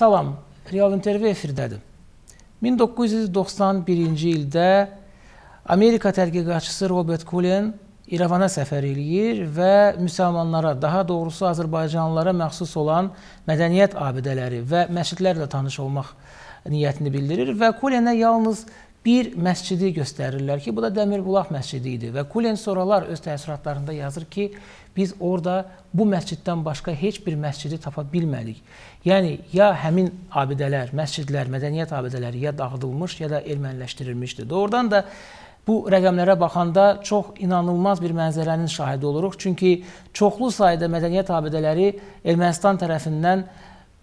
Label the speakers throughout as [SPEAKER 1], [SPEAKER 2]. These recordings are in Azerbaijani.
[SPEAKER 1] Salam, Real İntervi efirdədir. 1991-ci ildə Amerika tədqiqatçısı Robert Cullen İrəvana səfər eləyir və müsəlmanlara, daha doğrusu Azərbaycanlılara məxsus olan mədəniyyət abidələri və məscidlərlə tanış olmaq niyyətini bildirir və Kulyenə yalnız bir məscidi göstərirlər ki, bu da Dəmirbulaq məscidi idi və Kulen sonralar öz təəssüratlarında yazır ki, biz orada bu məsciddən başqa heç bir məscidi tapa bilmədik. Yəni ya həmin abidələr, məscidlər, mədəniyyət abidələri ya dağıdılmış, ya da erməniləşdirilmişdi. Doğrudan da bu rəqəmlərə baxanda çox inanılmaz bir mənzərənin şahidi oluruq. Çünki çoxlu sayda mədəniyyət abidələri Ermənistan tərəfindən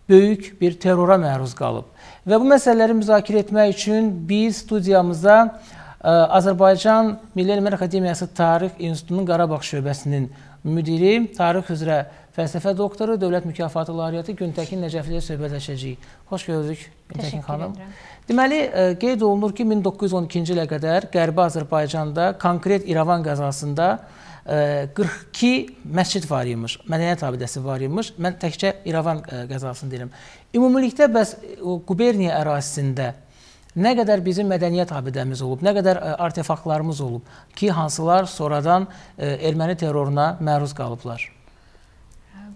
[SPEAKER 1] böyük bir terrora məruz qalıb. Və bu məsələləri müzakirə etmək üçün biz studiyamıza e, Azərbaycan Milli Elmlər Akademiyası Tarix İnstitutunun Qarabağ şöbəsinin müdiri, tarix üzrə fəlsəfə doktoru, dövlət mükafatı lauriyyatı Güntəkin Nəcəfliyə söhbətləşəcəyik. Xoş gördük Güntəkin xanım. Təşəkkür edirəm. Deməli, e, qeyd olunur ki, 1912-ci ilə qədər Qərbi Azərbaycanda konkret İrəvan qəzasında 42 e, məscid var imiş, mədəniyyət abidəsi var imiş. Mən təkcə İrəvan e, qəzasını deyirəm. Ümumilikdə bəs quberniya ərazisində nə qədər bizim mədəniyyət abidəmiz olub, nə qədər artefaktlarımız olub ki, hansılar sonradan erməni terroruna məruz qalıblar?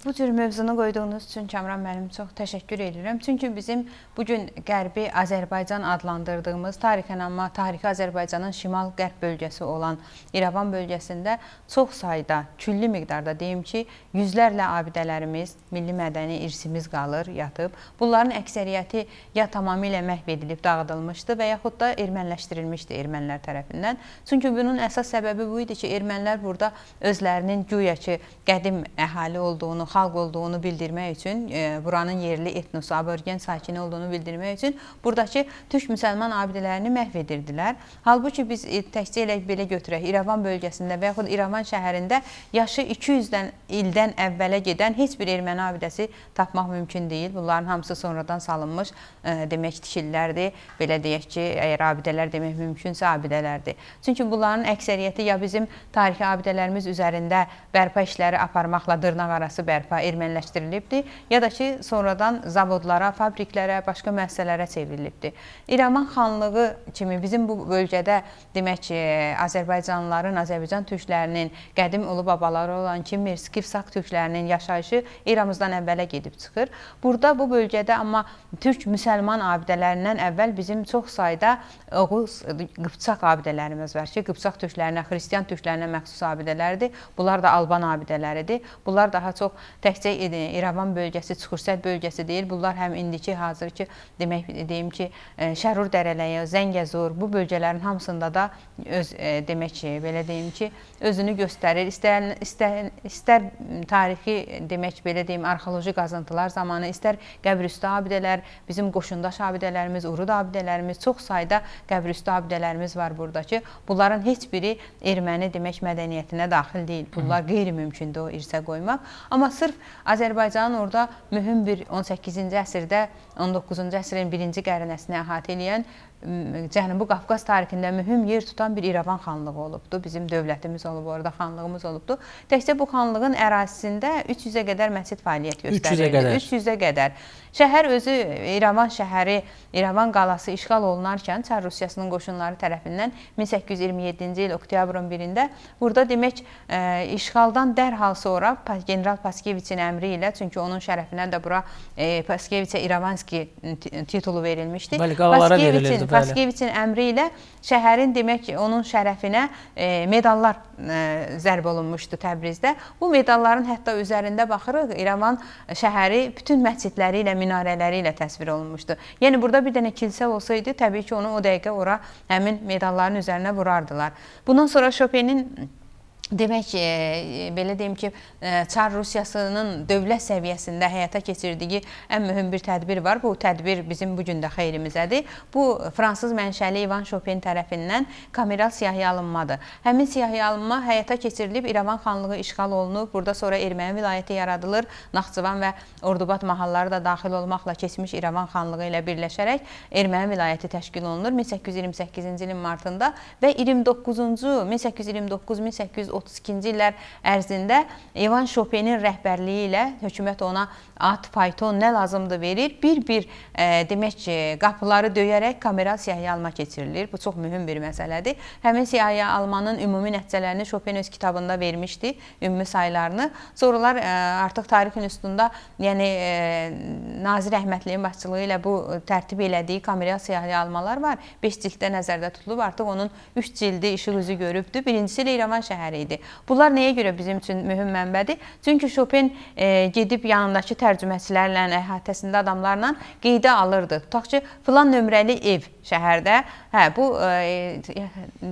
[SPEAKER 2] Bu cür mövzunu qoyduğunuz üçün Kamran müəllim çox təşəkkür edirəm. Çünki bizim bu gün Qərbi Azərbaycan adlandırdığımız tarixənamə, tarixi Azərbaycanın şimal-qərb bölgəsi olan İrəvan bölgəsində çox sayda, külli miqdarda deyim ki, yüzlərlə abidələrimiz, milli mədəni irsimiz qalır, yatıb. Bunların əksəriyyəti ya tamamilə məhv edilib, dağıdılmışdı və yaxud da erməniləşdirilmişdi ermənilər tərəfindən. Çünki bunun əsas səbəbi bu idi ki, ermənilər burada özlərinin güya ki, qədim əhali olduğunu xalq olduğunu bildirmək üçün, e, buranın yerli etnosu, aborgen sakini olduğunu bildirmək üçün buradakı türk-müsəlman abidələrini məhv edirdilər. Halbuki biz e, təkcə elə belə götürək, İrəvan bölgəsində və yaxud İrəvan şəhərində yaşı 200-dən ildən əvvələ gedən heç bir erməni abidəsi tapmaq mümkün deyil. Bunların hamısı sonradan salınmış e, demək tikillərdir. Belə deyək ki, əgər abidələr demək mümkünsə abidələrdir. Çünki bunların əksəriyyəti ya bizim tarixi abidələrimiz üzərində bərpa işləri aparmaqla dırnaq arası bərpa bərpa erməniləşdirilibdir, ya da ki, sonradan zavodlara, fabriklərə, başqa müəssisələrə çevrilibdir. İrəvan xanlığı kimi bizim bu bölgədə demək ki, Azərbaycanlıların, Azərbaycan türklərinin, qədim ulu babaları olan ki, Mirskivsaq türklərinin yaşayışı eramızdan əvvələ gedib çıxır. Burada bu bölgədə amma türk müsəlman abidələrindən əvvəl bizim çox sayda Oğuz Qıpçaq abidələrimiz var ki, Qıpçaq türklərinə, xristiyan türklərinə məxsus abidələrdir. Bunlar da Alban abidələridir. Bunlar daha çox təkcə İrəvan bölgəsi, Çıxırsət bölgəsi deyil. Bunlar həm indiki hazır ki, demək deyim ki, e, Şərur Dərələyi, Zəngəzur bu bölgələrin hamısında da öz e, demək ki, belə deyim ki, özünü göstərir. İstər istər, istər tarixi demək belə deyim arxeoloji qazıntılar zamanı, istər qəbrüstü abidələr, bizim qoşundaş abidələrimiz, urud abidələrimiz, çox sayda qəbrüstü abidələrimiz var buradakı. Bunların heç biri erməni demək mədəniyyətinə daxil deyil. Bunlar qeyri-mümkündür o irsə qoymaq. Amma Sırf Azərbaycanın orada mühüm bir 18-ci əsrdə, 19-cu əsrin birinci qərinəsini əhatə eləyən Cənubi Qafqaz tarixində mühüm yer tutan bir İrəvan xanlığı olubdu. Bizim dövlətimiz olub orada, xanlığımız olubdu. Təkcə bu xanlığın ərazisində 300-ə qədər məscid fəaliyyət göstərirdi. 300-ə qədər. Şəhər özü İrəvan şəhəri, İrəvan qalası işğal olunarkən Çar Rusiyasının qoşunları tərəfindən 1827-ci il oktyabrın 1-də burada demək e, işğaldan dərhal sonra general Paskeviçin əmri ilə, çünki onun şərəfinə də bura e, Paskeviçə İrəvanski titulu verilmişdi. Bəli, qalalara verilirdi. Vaskeviçin əmri ilə şəhərin demək ki, onun şərəfinə e, medallar e, zərb olunmuşdu Təbrizdə. Bu medalların hətta üzərində baxırıq, İrəvan şəhəri bütün məscidləri ilə, minarələri ilə təsvir olunmuşdu. Yəni burada bir dənə kilsə olsaydı, təbii ki, onu o dəqiqə ora həmin medalların üzərinə vurardılar. Bundan sonra Chopin'in Demək ki, e, belə deyim ki, e, Çar Rusiyasının dövlət səviyyəsində həyata keçirdiyi ən mühüm bir tədbir var. Bu tədbir bizim bugün də xeyrimizədir. Bu, fransız mənşəli İvan Şopin tərəfindən kameral siyahıya alınmadır. Həmin siyahıya alınma həyata keçirilib, İravan xanlığı işğal olunub, burada sonra Erməni vilayəti yaradılır, Naxçıvan və Ordubat mahalları da daxil olmaqla keçmiş İravan xanlığı ilə birləşərək Erməni vilayəti təşkil olunur 1828-ci ilin martında və 29-cu 1829-1830 1932-ci illər ərzində Evan Şopenin rəhbərliyi ilə hökumət ona at, fayton nə lazımdır verir. Bir-bir e, demək ki, qapıları döyərək kameral siyahıya alma keçirilir. Bu çox mühüm bir məsələdir. Həmin siyahıya almanın ümumi nəticələrini Chopin öz kitabında vermişdi, ümumi saylarını. Sonralar e, artıq tarixin üstündə, yəni e, Nazir Əhmədliyin başçılığı ilə bu tərtib elədiyi kameral siyahıya almalar var. 5 cilddə nəzərdə tutulub, artıq onun 3 cildi işıq üzü görübdü. Birincisi Leyravan şəhəri idi idi. Bunlar nəyə görə bizim üçün mühüm mənbədir? Çünki Chopin e, gedib yanındakı tərcüməçilərlə, əhatəsində adamlarla qeydə alırdı. Tutaq ki, filan nömrəli ev şəhərdə. Hə, bu e, e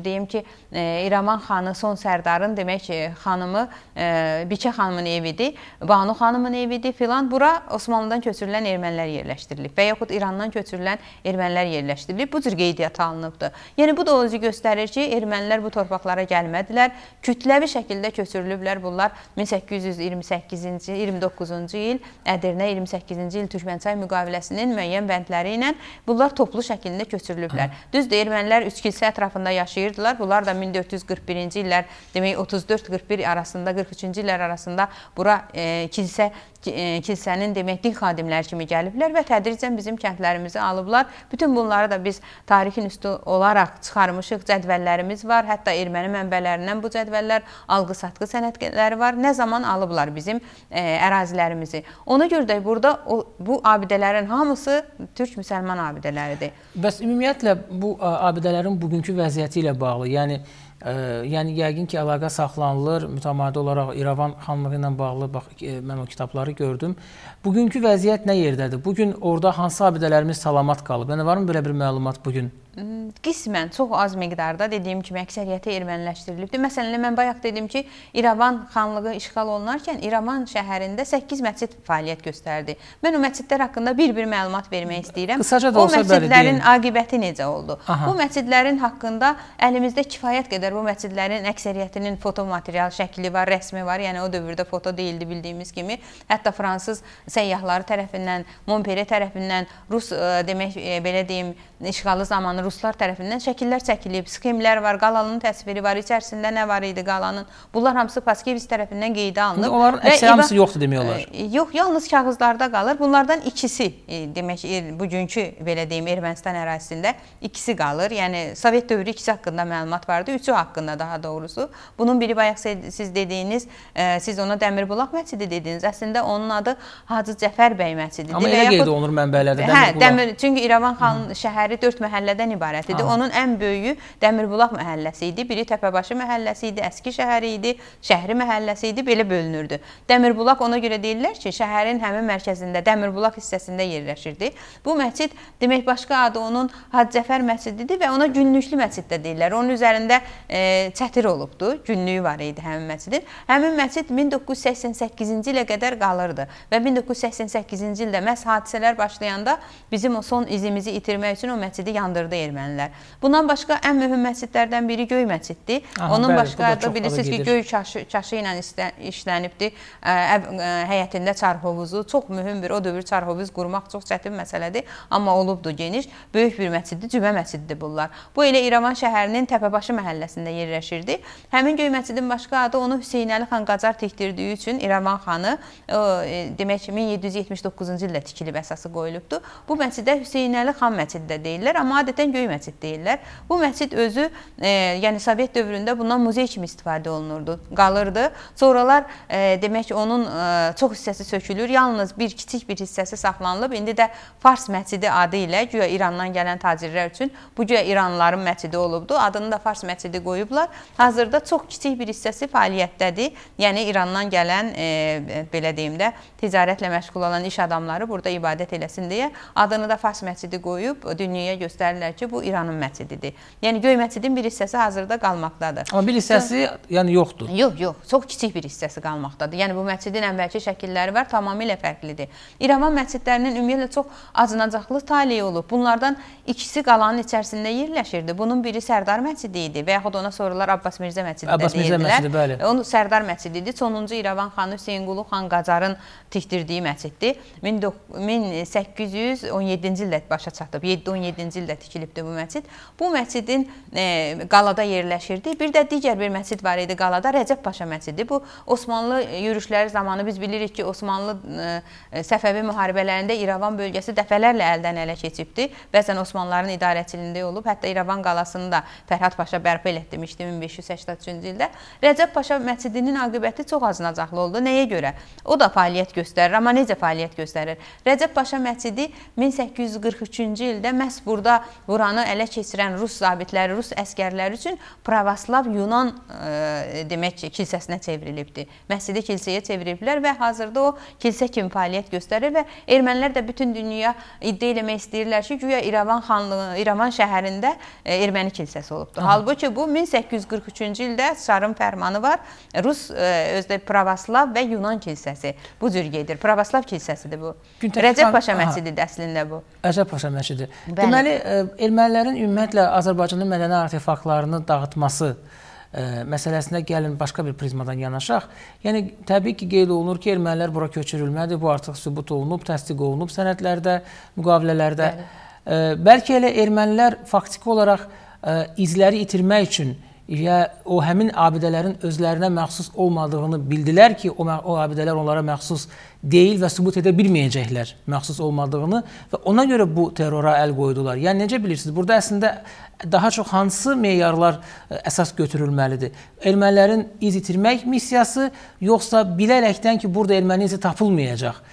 [SPEAKER 2] deyim ki, e, İraman xanı Son Sərdarın demək ki, e, xanımı e, Biçə xanımın evidir, Banu xanımın evidir filan. Bura Osmanlıdan köçürülən ermənilər yerləşdirilib və yaxud İrandan köçürülən ermənilər yerləşdirilib. Bu cür qeydiyyata alınıbdı. Yəni bu da özü göstərir ki, ermənilər bu torpaqlara gəlmədilər. Kütləvi şəkildə köçürülüblər bunlar 1828-ci, 29-cu il Ədirnə 28-ci il Türkmənçay müqaviləsinin müəyyən bəndləri ilə bunlar toplu şəkildə köçürülüblər köçürülüblər. Hı. Düzdür, ermənilər Üçkilsə ətrafında yaşayırdılar. Bunlar da 1441-ci illər, demək 34-41 arasında, 43-cü illər arasında bura e, kilsə e, kilsənin demək din xadimləri kimi gəliblər və tədricən bizim kəndlərimizi alıblar. Bütün bunları da biz tarixin üstü olaraq çıxarmışıq. Cədvəllərimiz var. Hətta erməni mənbələrindən bu cədvəllər, alqı-satqı sənədləri var. Nə zaman alıblar bizim e, ərazilərimizi. Ona görə də burada o, bu abidələrin hamısı türk müsəlman abidələridir.
[SPEAKER 1] Bəs Ümumiyyətlə bu abidələrin bugünkü vəziyyəti ilə bağlı, yəni Ə, yəni yəqin ki, əlaqə saxlanılır. Mütəmadi olaraq İrəvan xanlığı ilə bağlı bax e, mən o kitabları gördüm. Bugünkü vəziyyət nə yerdədir? Bu gün orada hansı abidələrimiz salamat qalıb? Yəni varmı belə bir məlumat bu gün?
[SPEAKER 2] qismən çox az miqdarda dediyim kimi əksəriyyəti erməniləşdirilibdir. Məsələn, mən bayaq dedim ki, İrəvan xanlığı işğal olunarkən İrəvan şəhərində 8 məscid fəaliyyət göstərdi. Mən o məscidlər haqqında bir-bir məlumat vermək istəyirəm. Qısaca da olsa bəli. O məscidlərin aqibəti necə oldu? Aha. Bu məscidlərin haqqında əlimizdə kifayət qədər bu məscidlərin əksəriyyətinin fotomaterial şəkli var, rəsmi var. Yəni o dövrdə foto deyildi bildiyimiz kimi. Hətta fransız səyyahları tərəfindən, Montpellier tərəfindən, rus e, demək e, belə deyim, işğalı zamanı qalanı ruslar tərəfindən şəkillər çəkilib, sxemlər var, qalanın təsviri var, içərisində nə var idi qalanın. Bunlar hamısı Paskeviç tərəfindən qeydə alınıb. Onların əksər hamısı yoxdur
[SPEAKER 1] demək olar. E,
[SPEAKER 2] yox, yalnız kağızlarda qalır. Bunlardan ikisi e, demək e, bugünkü belə deyim Ermənistan ərazisində ikisi qalır. Yəni Sovet dövrü ikisi haqqında məlumat vardı, üçü haqqında daha doğrusu. Bunun biri bayaq siz dediyiniz, siz ona Dəmirbulaq məscidi dediniz. Əslində onun adı Hacı Cəfər bəy məscididir. Amma elə qeyd
[SPEAKER 1] olunur mənbələrdə hə, Dəmirbulaq. Hə, Dəmir
[SPEAKER 2] çünki İrəvan xan şəhəri 4 məhəllədən məhəllələrdən ibarət idi. Aha. Onun ən böyüyü Dəmirbulaq məhəlləsi idi, biri Təpəbaşı məhəlləsi idi, Əski şəhəri idi, Şəhri məhəlləsi idi, belə bölünürdü. Dəmirbulaq ona görə deyirlər ki, şəhərin həmin mərkəzində, Dəmirbulaq hissəsində yerləşirdi. Bu məscid demək başqa adı onun Haccəfər məscididir və ona günlüklü məscid də deyirlər. Onun üzərində e, çətir olubdu, günlüyü var idi həmin məscidin. Həmin məscid 1988-ci ilə qədər qalırdı və 1988-ci ildə məhz hadisələr başlayanda bizim o son izimizi itirmək üçün o məscidi yandırdı ermənilər. Bundan başqa ən mühüm məscidlərdən biri Göy məsciddir. Aha, Onun bəli, başqa da bilirsiniz ki, Göy çaşı, çaşı ilə işlənibdir. Ə, ə, həyətində çarhovuzu, çox mühümdür. O dövr çarhovuz qurmaq çox çətin məsələdir, amma olubdur geniş. Böyük bir məsciddir, cümə məscididir bunlar. Bu elə İrəvan şəhərinin Təpəbaşı məhəlləsində yerləşirdi. Həmin Göy məscidin başqa adı onu Hüseynəli xan Qacar tikdirdiyi üçün İrəvan xanı ə, e, demək ki 1779-cu ildə tikilib əsası qoyulubdur. Bu məscidə Hüseynəli xan məscidi də deyirlər, amma adətən məsciddən Göy məscid deyirlər. Bu məscid özü, e, yəni Sovet dövründə bundan muzey kimi istifadə olunurdu, qalırdı. Sonralar e, demək ki, onun e, çox hissəsi sökülür, yalnız bir kiçik bir hissəsi saxlanılıb. İndi də Fars məscidi adı ilə güya İrandan gələn tacirlər üçün bu güya İranlıların məscidi olubdu. Adını da Fars məscidi qoyublar. Hazırda çox kiçik bir hissəsi fəaliyyətdədir. Yəni İrandan gələn e, belə deyim də ticarətlə məşğul olan iş adamları burada ibadət eləsin deyə adını da Fars məscidi qoyub dünyaya göstərirlər ki, bu İranın məscididir. Yəni Göy məscidin bir hissəsi hazırda qalmaqdadır. Amma bir hissəsi çox, yəni yoxdur. Yox, yox, çox kiçik bir hissəsi qalmaqdadır. Yəni bu məscidin əvvəlki şəkilləri var, tamamilə fərqlidir. İrəvan məscidlərinin ümumiyyətlə çox acınacaqlı taleyi olub. Bunlardan ikisi qalanın içərisində yerləşirdi. Bunun biri Sərdar məscidi idi və yaxud ona sonralar Abbas Mirzə məscidi Abbas də deyirdilər. Məscidi, bəli. E, onu Sərdar məscidi idi. Sonuncu İrəvan xanı Hüseynqulu xan Qacarın tikdirdiyi məsciddir. 1817-ci ildə başa çatıb, 7-17-ci ildə tikilib tikilibdi bu məscid. Bu məscidin e, qalada yerləşirdi. Bir də digər bir məscid var idi qalada, Rəcəb Paşa məscidi. Bu Osmanlı yürüşləri zamanı biz bilirik ki, Osmanlı e, Səfəvi müharibələrində İrəvan bölgəsi dəfələrlə əldən ələ keçibdi. Bəzən Osmanlıların idarəçiliyində olub, hətta İrəvan qalasını da Fərhad Paşa bərpa elətdirmişdi 1583-cü ildə. Rəcəb Paşa məscidinin aqibəti çox acınacaqlı oldu. Nəyə görə? O da fəaliyyət göstərir, amma necə fəaliyyət göstərir? Rəcəb Paşa məscidi 1843-cü ildə məhz burada bu buranı ələ keçirən rus zabitləri, rus əskərləri üçün pravoslav Yunan e, demək ki, kilsəsinə çevrilibdi. Məscidi kilsəyə çeviriblər və hazırda o kilsə kimi fəaliyyət göstərir və ermənilər də bütün dünyaya iddia eləmək istəyirlər ki, güya İrəvan xanlığı, İrəvan şəhərində e, erməni kilsəsi olubdu. Aha. Halbuki bu 1843-cü ildə Sarın fərmanı var. Rus e, özdə pravoslav və Yunan kilsəsi bu cür gedir. Pravoslav kilsəsidir bu. Güntəki Rəcəb Paşa məscididir əslində bu.
[SPEAKER 1] Rəcəb Paşa məscidi. Deməli, e, ermənilərin ümumiyyətlə Azərbaycanda mədəni artefaktlarını dağıtması ə, e, məsələsinə gəlin başqa bir prizmadan yanaşaq. Yəni təbii ki, qeyd olunur ki, ermənilər bura köçürülmədi. Bu artıq sübut olunub, təsdiq olunub sənədlərdə, müqavilələrdə. Bəli. Ə, e, bəlkə elə ermənilər faktiki olaraq ə, e, izləri itirmək üçün ya o həmin abidələrin özlərinə məxsus olmadığını bildilər ki, o, o abidələr onlara məxsus deyil və sübut edə bilməyəcəklər məxsus olmadığını və ona görə bu terrora əl qoydular. Yəni necə bilirsiniz, burada əslində daha çox hansı meyarlar e, əsas götürülməlidir? Ermənilərin iz itirmək missiyası yoxsa bilərəkdən ki, burada erməni izi tapılmayacaq?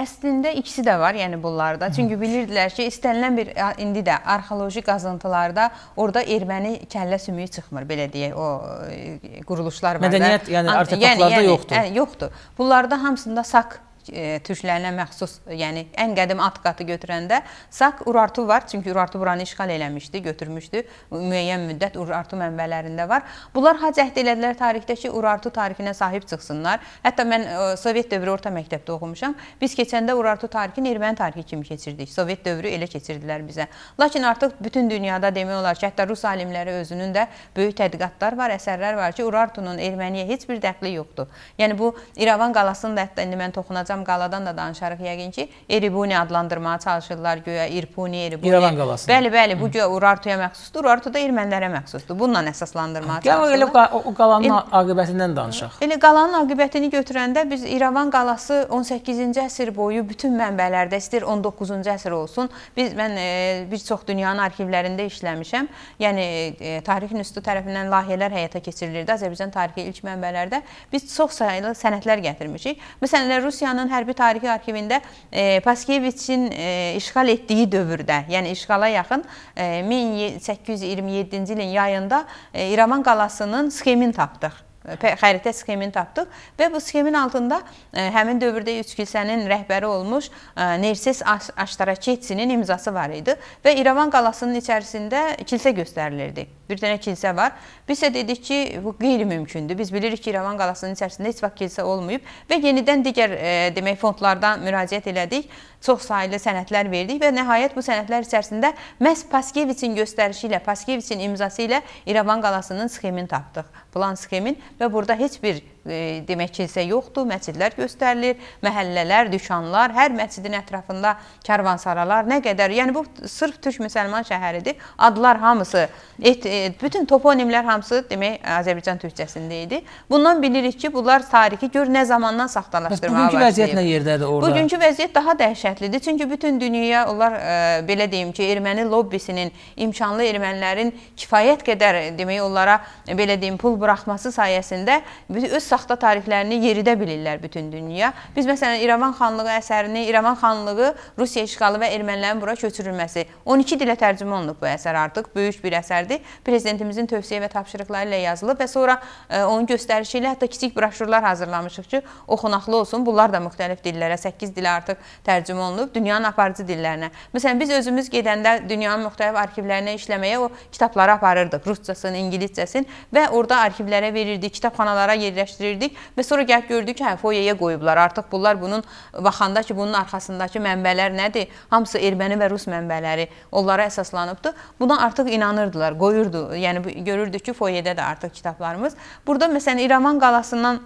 [SPEAKER 2] Əslində ikisi də var, yəni bunlarda. Çünki bilirdilər ki, istənilən bir indi də arxeoloji qazıntılarda orada erməni kəllə sümüyü çıxmır, belə deyək, o e, quruluşlar var. Mədəniyyət, yəni artefaktlarda yəni, yəni, yoxdur. Yəni, yoxdur. Bunlarda hamısında sak e, türklərinə məxsus, e, yəni ən qədim at qatı götürəndə Sak Urartu var, çünki Urartu buranı işğal eləmişdi, götürmüşdü. Müəyyən müddət Urartu mənbələrində var. Bunlar hac əhd elədilər tarixdəki Urartu tarixinə sahib çıxsınlar. Hətta mən e, Sovet dövrü orta məktəbdə oxumuşam. Biz keçəndə Urartu tarixini erməni tarixi kimi keçirdik. Sovet dövrü elə keçirdilər bizə. Lakin artıq bütün dünyada demək olar ki, hətta rus alimləri özünün də böyük tədqiqatlar var, əsərlər var ki, Urartunun erməniyə heç bir dəxli yoxdur. Yəni bu İrəvan qalasında hətta indi mən toxunacağam Azərbaycan qaladan da danışarıq yəqin ki, Eribuni adlandırmağa çalışırlar göyə, İrpuni, Eribuni. İrəvan qalası. Bəli, bəli, bu göyə Urartuya məxsusdur, Urartu da ermənilərə məxsusdur. Bununla əsaslandırmağa çalışırlar. Gəl elə o, o qalanın el, aqibətindən danışaq. Elə qalanın aqibətini götürəndə biz İrəvan qalası 18-ci əsr boyu bütün mənbələrdə, istir 19-cu əsr olsun, biz mən e, bir çox dünyanın arxivlərində işləmişəm. Yəni e, Tarix İnstitutu tərəfindən layihələr həyata keçirilirdi Azərbaycan tarixi ilk mənbələrdə. Biz çox saylı sənədlər gətirmişik. Məsələn, Rusiyanın Rusiyanın hərbi tarixi arxivində e, Paskeviçin e, işğal etdiyi dövrdə, yəni işğala yaxın e, 1827-ci ilin yayında e, İrəvan qalasının sxemini tapdıq e, xəritə sxemini tapdıq və bu sxemin altında e, həmin dövrdə üç kilsənin rəhbəri olmuş e, Nerses Aştaraketsinin imzası var idi və İrəvan qalasının içərisində kilsə göstərilirdi bir dənə kilsə var. Biz isə dedik ki, bu qeyri-mümkündür. Biz bilirik ki, İrəvan qalasının içərisində heç vaxt kilsə olmayıb və yenidən digər e, demək fondlardan müraciət elədik. Çox saylı sənədlər verdik və nəhayət bu sənədlər içərisində məhz Paskeviçin göstərişi ilə, Paskeviçin imzası ilə İrəvan qalasının sxemini tapdıq. Plan sxemin və burada heç bir E, demək kilsə yoxdur, məscidlər göstərilir, məhəllələr, dükanlar, hər məscidin ətrafında karvansaralar nə qədər, yəni bu sırf türk müsəlman şəhəridir. Adlar hamısı, et, et, bütün toponimlər hamısı demək Azərbaycan türkçəsində idi. Bundan bilirik ki, bunlar tarixi gör nə zamandan saxtalaşdırmağa başlayıb. Bugünkü vəziyyət nə
[SPEAKER 1] yerdədir orada? Bugünkü
[SPEAKER 2] vəziyyət daha dəhşətlidir. Çünki bütün dünyaya onlar ə, e, belə deyim ki, erməni lobbisinin, imkanlı ermənilərin kifayət qədər demək onlara e, belə deyim pul buraxması sayəsində öz saxta tariflərini yeridə bilirlər bütün dünya. Biz məsələn İrəvan xanlığı əsərini, İrəvan xanlığı Rusiya işğalı və ermənilərin bura köçürülməsi 12 dilə tərcümə olunub bu əsər artıq böyük bir əsərdir. Prezidentimizin tövsiyə və tapşırıqları ilə yazılıb və sonra ə, e, onun göstərişi ilə hətta kiçik broşurlar hazırlamışıq ki, oxunaqlı olsun. Bunlar da müxtəlif dillərə, 8 dilə artıq tərcümə olunub dünyanın aparıcı dillərinə. Məsələn biz özümüz gedəndə dünyanın müxtəlif arxivlərinə işləməyə o kitabları aparırdıq, ruscasını, ingiliscəsini və orada arxivlərə verirdik, kitabxanalara yerləşdirdik yerləşdirirdik və sonra gəlib gördük ki, hə, foyaya qoyublar. Artıq bunlar bunun baxanda ki, bunun arxasındakı mənbələr nədir? Hamısı erməni və rus mənbələri onlara əsaslanıbdı. Buna artıq inanırdılar, qoyurdu. Yəni görürdük ki, foyada da artıq kitablarımız. Burada məsələn İrəvan qalasından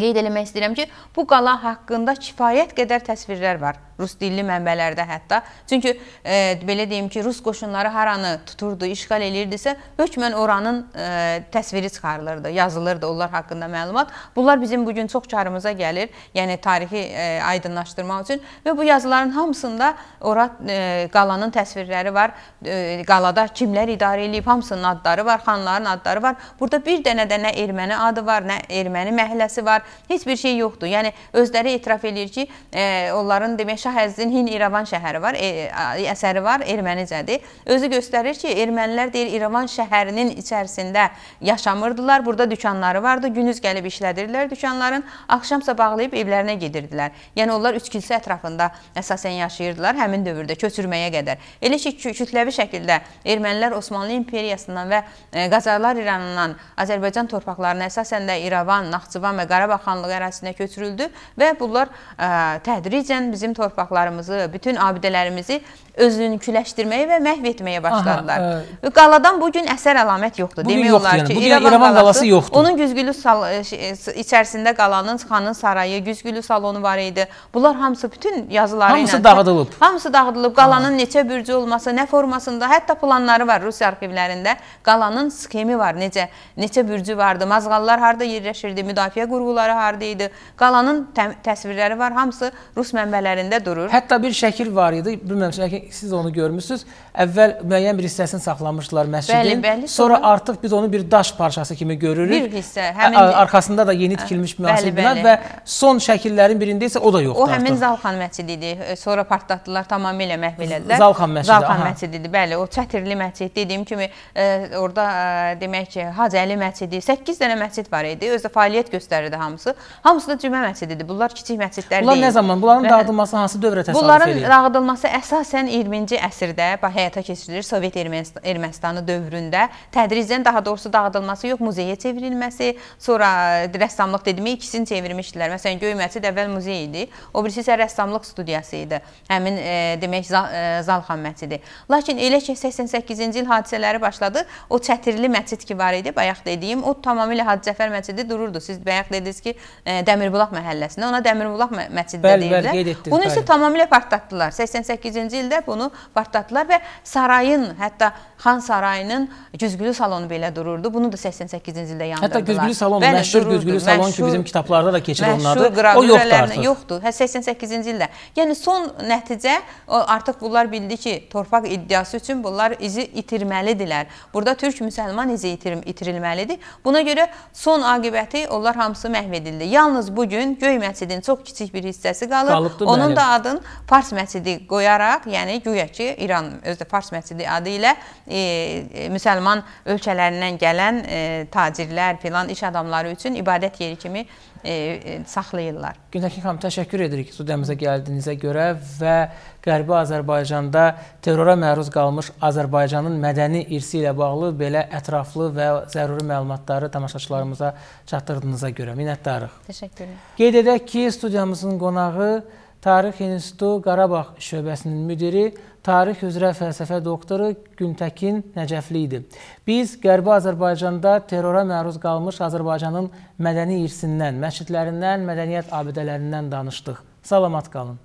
[SPEAKER 2] Qeyd eləmək istəyirəm ki, bu qala haqqında kifayət qədər təsvirlər var rus dilli mənbələrdə hətta. Çünki e, belə deyim ki, rus qoşunları haranı tuturdu, işğal edirdisə, hökmən oranın e, təsviri çıxarılırdı, yazılırdı onlar haqqında məlumat. Bunlar bizim bugün çox çarımıza gəlir, yəni tarixi e, aydınlaşdırmaq üçün və bu yazıların hamısında ora e, qalanın təsvirləri var, e, qalada kimlər idarə edib, hamısının adları var, xanların adları var. Burada bir dənə də nə erməni adı var, nə erməni məhəlləsi var, heç bir şey yoxdur. Yəni özləri etiraf eləyir ki, e, onların demək Şah Əzizin Hin İrəvan şəhəri var, e, əsəri var, ermənicədir. Özü göstərir ki, ermənilər deyir İrəvan şəhərinin içərisində yaşamırdılar. Burada dükanları vardı. Gündüz gəlib işlədirdilər dükanların, axşamsa bağlayıb evlərinə gedirdilər. Yəni onlar üç kilsə ətrafında əsasən yaşayırdılar həmin dövrdə köçürməyə qədər. Elə ki, kütləvi şəkildə ermənilər Osmanlı imperiyasından və e, Qacarlar İranından Azərbaycan torpaqlarına əsasən də İrəvan, Naxçıvan və Qarabağ Bakanlığı ərazisinə köçürüldü və bunlar e, tədricən bizim torpaqlarımızı, bütün abidələrimizi özünküləşdirməyə və məhv etməyə başladılar. Aha, ə... Qaladan bugün əsər əlamət yoxdur. Bugün Demək olar yəni. ki, bugün İrəvan qalası, qalası yoxdur. Onun güzgülü sal e, e, içərisində qalanın xanın sarayı, güzgülü salonu var idi. Bunlar hamısı bütün yazıları hamısı ilə dağıdılıb. Hamısı dağıdılıb. Qalanın Aha. neçə bürcü olması, nə formasında, hətta planları var Rusiya arxivlərində. Qalanın skemi var. Necə necə bürcü vardı, mazğallar harda yerləşirdi, müdafiə qurğuları qurğuları harda idi. Qalanın təsvirləri var, hamısı rus mənbələrində durur. Hətta bir şəkil var idi.
[SPEAKER 1] Bilmirəm, siz onu görmüsünüz. Əvvəl müəyyən bir hissəsini saxlamışdılar məscidin. Bəli, bəli, sonra, sonra artıq biz onu bir daş parçası kimi görürük.
[SPEAKER 2] Bir hissə, hə, həmin
[SPEAKER 1] arxasında da yeni hə, tikilmiş müasir bina və son şəkillərin birində isə o da yoxdur. O artıq. həmin
[SPEAKER 2] Zalxan məscidi idi. Sonra partlatdılar, tamamilə məhv elədilər. Zalxan məscidi. Zalxan məscidi idi. Bəli, o çətirli məscid dediyim kimi ə, e, orada ə, e, demək ki, Hacəli məscidi, 8 dənə məscid var idi. Özdə fəaliyyət göstərirdi hamı hamısı. Hamısı da cümə məscididir. Bunlar kiçik məscidlər Bunlar deyil. Bunlar nə zaman? Bunların və
[SPEAKER 1] dağıdılması hansı dövrə təsadüf bunların edir? Bunların
[SPEAKER 2] dağıdılması əsasən 20-ci əsrdə həyata keçirilir. Sovet Ermənistanı dövründə tədricən daha doğrusu dağıdılması yox, muzeyə çevrilməsi, sonra rəssamlıq dedimi ikisini çevirmişdilər. Məsələn, Göy məscid əvvəl muzey idi, o birisi isə rəssamlıq studiyası idi. Həmin e, demək Zal, e, Zalxan məscidi. Lakin elə ki 88-ci il hadisələri başladı, o çətirli məscid ki var idi, bayaq dediyim, o tamamilə Hacı Cəfər məscidi dururdu. Siz bayaq dediniz bilirsiniz ki, e, Dəmirbulaq məhəlləsində, ona Dəmirbulaq məscidi də deyirlər. Bəli, bəli, bunu isə tamamilə partlatdılar. 88-ci ildə bunu partlatdılar və sarayın, hətta Xan sarayının güzgülü salonu belə dururdu. Bunu da 88-ci ildə yandırdılar. Hətta güzgülü salon, bəli, məşhur dururdu, güzgülü salon məşhur, ki, bizim
[SPEAKER 1] kitablarda da keçir onlardı. O yoxdur artıq.
[SPEAKER 2] Yoxdur, hə 88-ci ildə. Yəni son nəticə artıq bunlar bildi ki, torpaq iddiası üçün bunlar izi itirməlidirlər. Burada türk müsəlman izi itirim, itirilməlidir. Buna görə son aqibəti onlar hamısı məhv məhv edildi. Yalnız bu gün Göy məscidinin çox kiçik bir hissəsi qalıb. Qalıbdı, Onun bəli. da adını Fars məscidi qoyaraq, yəni güya ki, İran özdə Fars məscidi adı ilə e, e, müsəlman ölkələrindən gələn e, tacirlər filan iş adamları üçün ibadət yeri kimi e, e, saxlayırlar.
[SPEAKER 1] Güntəkin xanım, təşəkkür edirik studiyamıza gəldiyinizə görə və Qərbi Azərbaycanda terrora məruz qalmış Azərbaycanın mədəni irsi ilə bağlı belə ətraflı və zəruri məlumatları tamaşaçılarımıza çatdırdığınıza görə minnətdarıq. Təşəkkür edirəm. Qeyd edək ki, studiyamızın qonağı Tarix İnstitutu Qarabağ şöbəsinin müdiri, tarix üzrə fəlsəfə doktoru Güntəkin Nəcəfli idi. Biz Qərbi Azərbaycanda terrora məruz qalmış Azərbaycanın mədəni irsindən, məscidlərindən, mədəniyyət abidələrindən danışdıq. Salamat qalın.